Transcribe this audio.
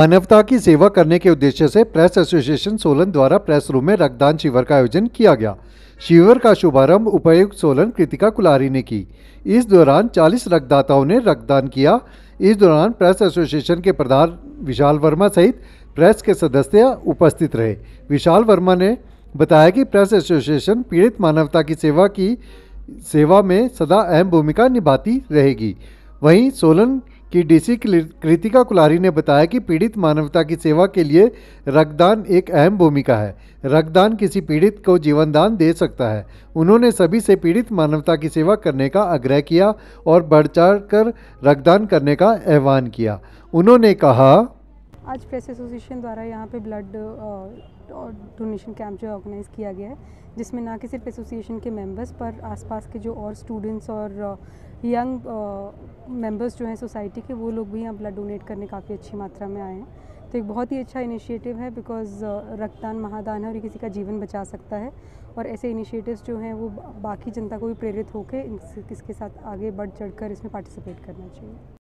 मानवता की सेवा करने के उद्देश्य से प्रेस एसोसिएशन सोलन द्वारा प्रेस रूम में रक्तदान शिविर का आयोजन किया गया शिविर का शुभारंभ उपायुक्त सोलन कृतिका कुलारी ने की इस दौरान 40 रक्तदाताओं ने रक्तदान किया इस दौरान प्रेस एसोसिएशन के प्रधान विशाल वर्मा सहित प्रेस के सदस्य उपस्थित रहे विशाल वर्मा ने बताया कि प्रेस एसोसिएशन पीड़ित मानवता की सेवा की सेवा में सदा अहम भूमिका निभाती रहेगी वहीं सोलन कि डीसी कृतिका कुलारी ने बताया कि पीड़ित मानवता की सेवा के लिए रक्तदान एक अहम भूमिका है रक्तदान किसी पीड़ित को जीवनदान दे सकता है उन्होंने सभी से पीड़ित मानवता की सेवा करने का आग्रह किया और बढ़ चढ़ कर रक्तदान करने का आह्वान किया उन्होंने कहा आज प्रेस एसोसिएशन द्वारा यहाँ पे ब्लड और डोनेशन कैंप जो ऑर्गेनाइज़ किया गया है जिसमें ना कि सिर्फ एसोसिएशन के मेंबर्स पर आसपास के जो और स्टूडेंट्स और यंग मेंबर्स जो हैं सोसाइटी के वो लोग भी यहाँ ब्लड डोनेट करने काफ़ी अच्छी मात्रा में आए हैं तो एक बहुत ही अच्छा इनिशिएटिव है बिकॉज रक्तदान महादान है और ये किसी का जीवन बचा सकता है और ऐसे इनिशिएटिव्स जो हैं वो बाकी जनता को भी प्रेरित होकर इसके साथ आगे बढ़ चढ़ कर इसमें पार्टिसिपेट करना चाहिए